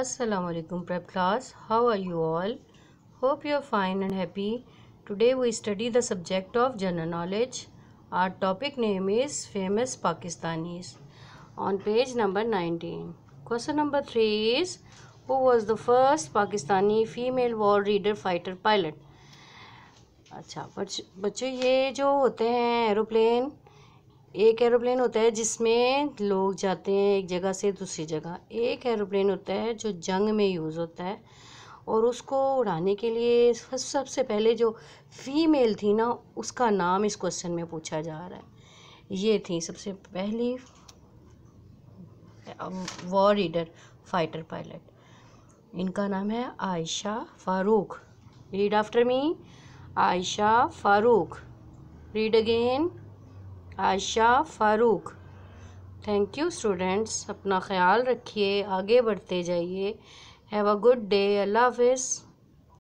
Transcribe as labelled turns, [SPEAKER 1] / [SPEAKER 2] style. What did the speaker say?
[SPEAKER 1] Aslam prep class how are you all hope you fine and happy today we study the subject of general knowledge our topic name is famous Pakistanis on page number nineteen question number three is who was the first Pakistani female war reader fighter pilot अच्छा बच्चों ये जो होते हैं aeroplane एक aeroplane होता है जिसमें लोग जाते हैं एक जगह से दूसरी जगह एक एरोप्लेन होता है जो जंग में यूज़ होता है और उसको उड़ाने के लिए सबसे पहले जो फीमेल थी ना उसका नाम इस क्वेश्चन में पूछा जा रहा है ये थी सबसे पहली वॉर रीडर फाइटर पायलट इनका नाम है Ayesha Farooq read after me Ayesha Farooq read again Ayesha Farooq thank you students अपना ख्याल रखिए आगे बढ़ते जाइए हैव अ गुड डे अल्लाह हाफिज़